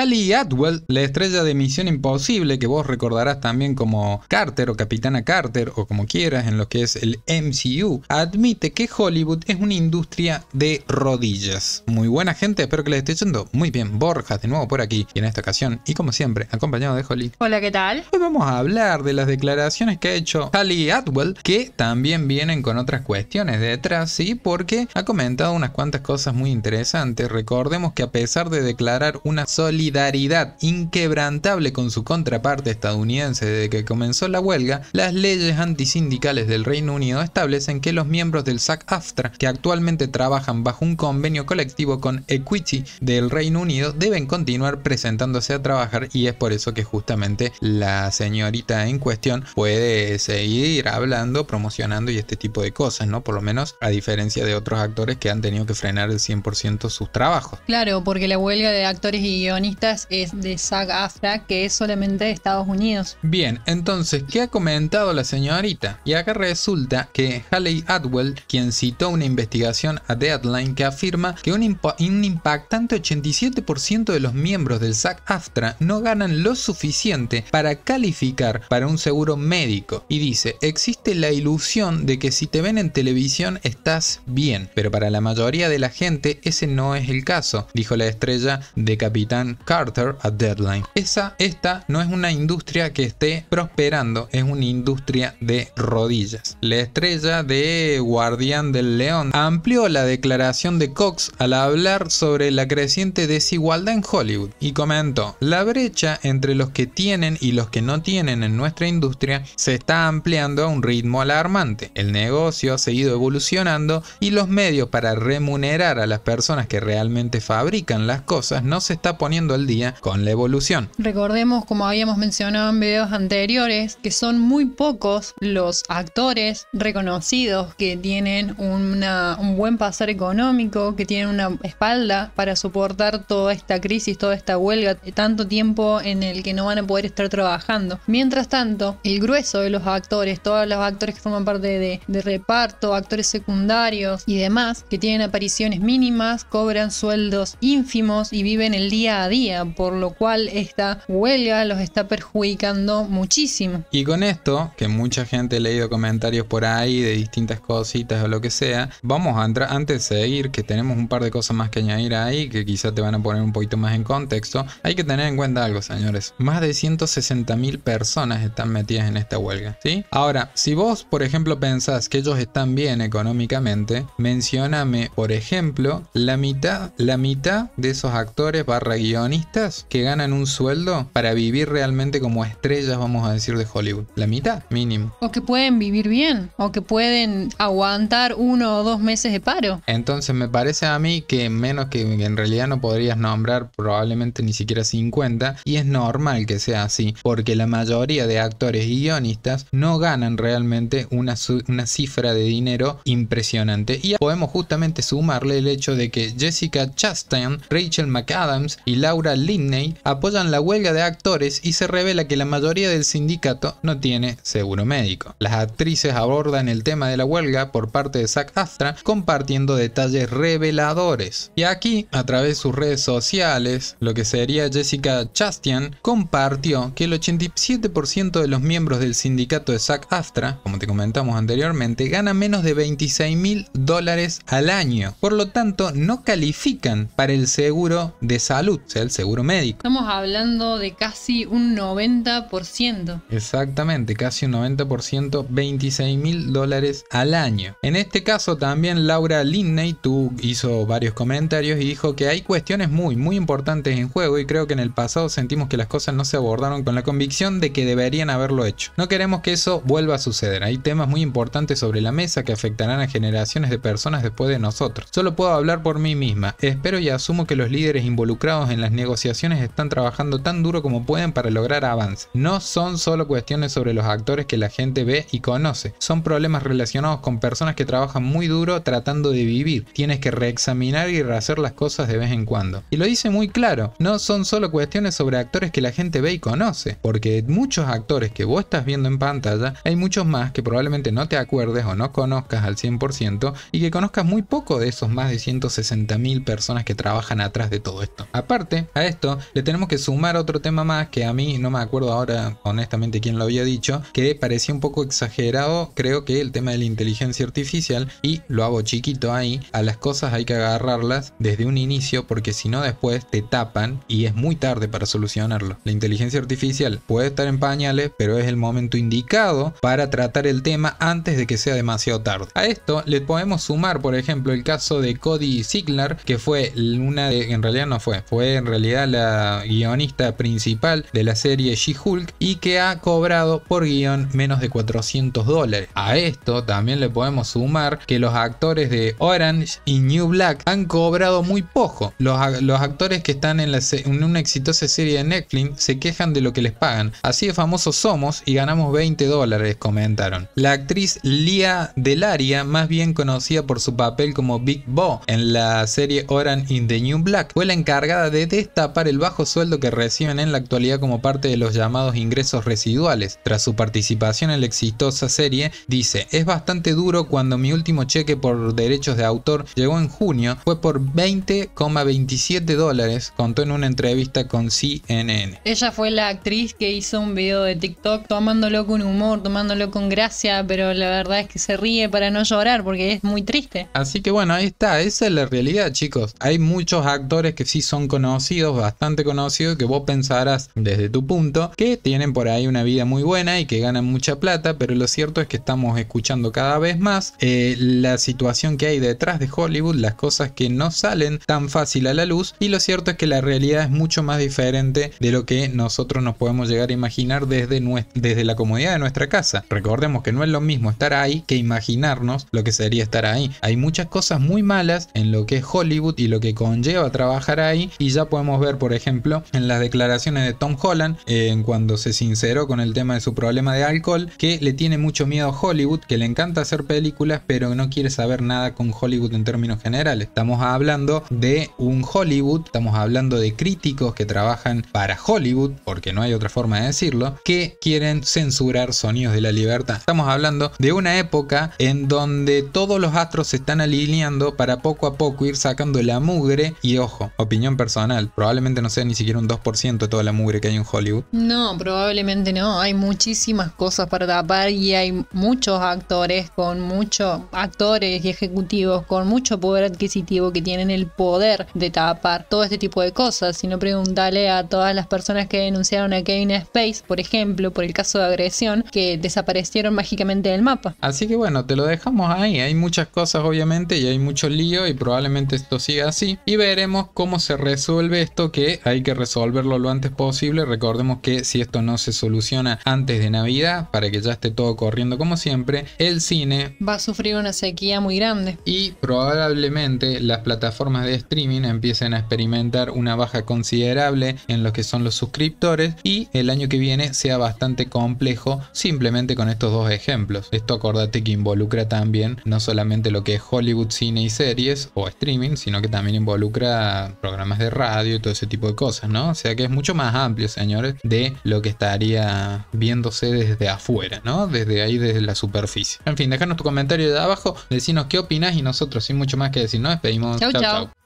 Ali Atwell, la estrella de Misión Imposible, que vos recordarás también como Carter o Capitana Carter o como quieras en lo que es el MCU, admite que Hollywood es una industria de rodillas. Muy buena gente, espero que les esté yendo muy bien. Borjas de nuevo por aquí y en esta ocasión, y como siempre, acompañado de Holly. Hola, ¿qué tal? Hoy vamos a hablar de las declaraciones que ha hecho Ali Atwell, que también vienen con otras cuestiones detrás, ¿sí? Porque ha comentado unas cuantas cosas muy interesantes. Recordemos que a pesar de declarar una sólida solidaridad inquebrantable con su contraparte estadounidense desde que comenzó la huelga, las leyes antisindicales del Reino Unido establecen que los miembros del SAC-AFTRA, que actualmente trabajan bajo un convenio colectivo con Equity del Reino Unido, deben continuar presentándose a trabajar y es por eso que justamente la señorita en cuestión puede seguir hablando, promocionando y este tipo de cosas, ¿no? Por lo menos a diferencia de otros actores que han tenido que frenar el 100% sus trabajos. Claro, porque la huelga de actores y guionistas es de Sag Afra, que es solamente de Estados Unidos. Bien, entonces, ¿qué ha comentado la señorita? Y acá resulta que Haley Atwell, quien citó una investigación a Deadline que afirma que un, impactante 87% de los miembros del SAC AFTRA no ganan lo suficiente para calificar para un seguro médico. Y dice, existe la ilusión de que si te ven en televisión estás bien, pero para la mayoría de la gente ese no es el caso, dijo la estrella de Capitán Carter a Deadline. Esa, esta no es una industria que esté prosperando, es una industria de rodillas. La estrella de Guardián del León amplió la declaración de Cox al hablar sobre la creciente desigualdad en Hollywood y comentó, la brecha entre los que tienen y los que no tienen en nuestra industria se está ampliando a un ritmo alarmante. El negocio ha seguido evolucionando y los medios para remunerar a las personas que realmente fabrican las cosas no se está poniendo día con la evolución. Recordemos, como habíamos mencionado en videos anteriores, que son muy pocos los actores reconocidos que tienen un buen pasar económico, que tienen una espalda para soportar toda esta crisis, toda esta huelga, de tanto tiempo en el que no van a poder estar trabajando. Mientras tanto, el grueso de los actores, todos los actores que forman parte de, de reparto, actores secundarios y demás, que tienen apariciones mínimas, cobran sueldos ínfimos y viven el día a día por lo cual esta huelga los está perjudicando muchísimo. Y con esto, que mucha gente ha leído comentarios por ahí de distintas cositas o lo que sea, vamos a entrar, antes de seguir, que tenemos un par de cosas más que añadir ahí, que quizás te van a poner un poquito más en contexto, hay que tener en cuenta algo, señores. Más de 160 mil personas están metidas en esta huelga, ¿sí? Ahora, si vos, por ejemplo, pensás que ellos están bien económicamente, mencioname, por ejemplo, la mitad, la mitad de esos actores barra guiones que ganan un sueldo para vivir realmente como estrellas, vamos a decir, de Hollywood. La mitad, mínimo. O que pueden vivir bien, o que pueden aguantar uno o dos meses de paro. Entonces me parece a mí que menos que en realidad no podrías nombrar probablemente ni siquiera 50, y es normal que sea así, porque la mayoría de actores y guionistas no ganan realmente una, una cifra de dinero impresionante. Y podemos justamente sumarle el hecho de que Jessica Chastain, Rachel McAdams y Laura Laura Linney apoyan la huelga de actores y se revela que la mayoría del sindicato no tiene seguro médico. Las actrices abordan el tema de la huelga por parte de Zac Astra compartiendo detalles reveladores. Y aquí, a través de sus redes sociales, lo que sería Jessica Chastian compartió que el 87% de los miembros del sindicato de Zac Astra, como te comentamos anteriormente, gana menos de 26 mil dólares al año. Por lo tanto, no califican para el seguro de salud, el seguro médico. Estamos hablando de casi un 90%. Exactamente, casi un 90%, 26 mil dólares al año. En este caso también Laura Linney tú hizo varios comentarios y dijo que hay cuestiones muy, muy importantes en juego y creo que en el pasado sentimos que las cosas no se abordaron con la convicción de que deberían haberlo hecho. No queremos que eso vuelva a suceder. Hay temas muy importantes sobre la mesa que afectarán a generaciones de personas después de nosotros. Solo puedo hablar por mí misma. Espero y asumo que los líderes involucrados en las negociaciones están trabajando tan duro como pueden para lograr avance. No son solo cuestiones sobre los actores que la gente ve y conoce, son problemas relacionados con personas que trabajan muy duro tratando de vivir. Tienes que reexaminar y rehacer las cosas de vez en cuando. Y lo dice muy claro, no son solo cuestiones sobre actores que la gente ve y conoce, porque de muchos actores que vos estás viendo en pantalla, hay muchos más que probablemente no te acuerdes o no conozcas al 100% y que conozcas muy poco de esos más de 160.000 personas que trabajan atrás de todo esto. Aparte, a esto le tenemos que sumar otro tema más que a mí no me acuerdo ahora honestamente quién lo había dicho, que parecía un poco exagerado, creo que el tema de la inteligencia artificial, y lo hago chiquito ahí, a las cosas hay que agarrarlas desde un inicio porque si no después te tapan y es muy tarde para solucionarlo. La inteligencia artificial puede estar en pañales, pero es el momento indicado para tratar el tema antes de que sea demasiado tarde. A esto le podemos sumar, por ejemplo, el caso de Cody Ziegler, que fue una de, en realidad no fue, fue en realidad da la guionista principal de la serie She-Hulk y que ha cobrado por guión menos de 400 dólares. A esto también le podemos sumar que los actores de Orange y New Black han cobrado muy poco. Los, actores que están en, una exitosa serie de Netflix se quejan de lo que les pagan. Así de famosos somos y ganamos 20 dólares, comentaron. La actriz Lia Delaria, más bien conocida por su papel como Big Bo en la serie Orange in the New Black, fue la encargada de tapar el bajo sueldo que reciben en la actualidad como parte de los llamados ingresos residuales. Tras su participación en la exitosa serie, dice, es bastante duro cuando mi último cheque por derechos de autor llegó en junio, fue por 20,27 dólares, contó en una entrevista con CNN. Ella fue la actriz que hizo un video de TikTok tomándolo con humor, tomándolo con gracia, pero la verdad es que se ríe para no llorar porque es muy triste. Así que bueno, ahí está, esa es la realidad chicos. Hay muchos actores que sí son conocidos bastante conocidos, que vos pensarás desde tu punto que tienen por ahí una vida muy buena y que ganan mucha plata, pero lo cierto es que estamos escuchando cada vez más eh, la situación que hay detrás de Hollywood, las cosas que no salen tan fácil a la luz y lo cierto es que la realidad es mucho más diferente de lo que nosotros nos podemos llegar a imaginar desde, desde la comodidad de nuestra casa. Recordemos que no es lo mismo estar ahí que imaginarnos lo que sería estar ahí. Hay muchas cosas muy malas en lo que es Hollywood y lo que conlleva trabajar ahí y ya podemos podemos ver, por ejemplo, en las declaraciones de Tom Holland, en cuando se sinceró con el tema de su problema de alcohol, que le tiene mucho miedo a Hollywood, que le encanta hacer películas, pero no quiere saber nada con Hollywood en términos generales. Estamos hablando de un Hollywood, estamos hablando de críticos que trabajan para Hollywood, porque no hay otra forma de decirlo, que quieren censurar sonidos de la libertad. Estamos hablando de una época en donde todos los astros se están alineando para poco a poco ir sacando la mugre y ojo, opinión personal, probablemente no sea ni siquiera un 2% de toda la mugre que hay en Hollywood. No, probablemente no. Hay muchísimas cosas para tapar y hay muchos actores con muchos actores y ejecutivos con mucho poder adquisitivo que tienen el poder de tapar todo este tipo de cosas. Si no preguntarle a todas las personas que denunciaron a Kane Space, por ejemplo, por el caso de agresión, que desaparecieron mágicamente del mapa. Así que bueno, te lo dejamos ahí. Hay muchas cosas obviamente y hay mucho lío y probablemente esto siga así. Y veremos cómo se resuelve esto que hay que resolverlo lo antes posible. Recordemos que si esto no se soluciona antes de Navidad, para que ya esté todo corriendo como siempre, el cine va a sufrir una sequía muy grande. Y probablemente las plataformas de streaming empiecen a experimentar una baja considerable en lo que son los suscriptores y el año que viene sea bastante complejo simplemente con estos dos ejemplos. Esto acordate que involucra también no solamente lo que es Hollywood, cine y series o streaming, sino que también involucra programas de radio y todo ese tipo de cosas, ¿no? O sea que es mucho más amplio, señores, de lo que estaría viéndose desde afuera, ¿no? Desde ahí, desde la superficie. En fin, dejanos tu comentario de abajo, decinos qué opinas y nosotros, sin mucho más que decir, nos despedimos. chau. chau.